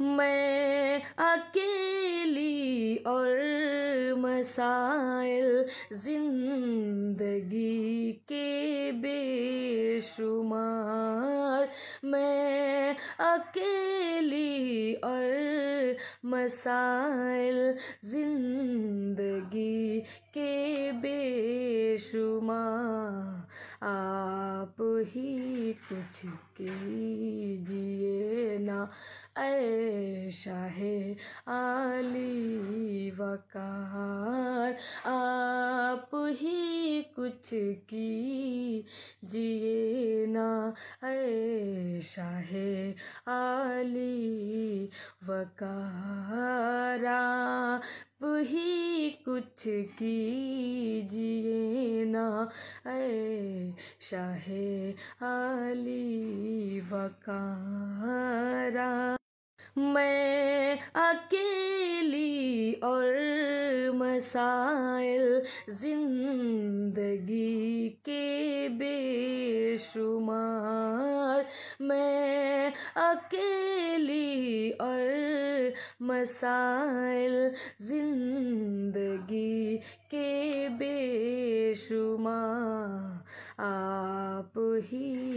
मैं अकेली और मसाइल जिंदगी के बेशुमार मैं अकेली और मसाइल जिंदगी के बेशुमार आप ही कुछ कीजिए ना ऐ शाहे आली वकार आप ही कुछ की जिए ना ऐ शाहे आली वकारा आप ही कुछ की ऐ शाहे अली वकारा मैं अकेली और मसाइल जिंदगी के बेशुमार मैं अकेली और मसाइल जिंदगी के बे सुमा आप ही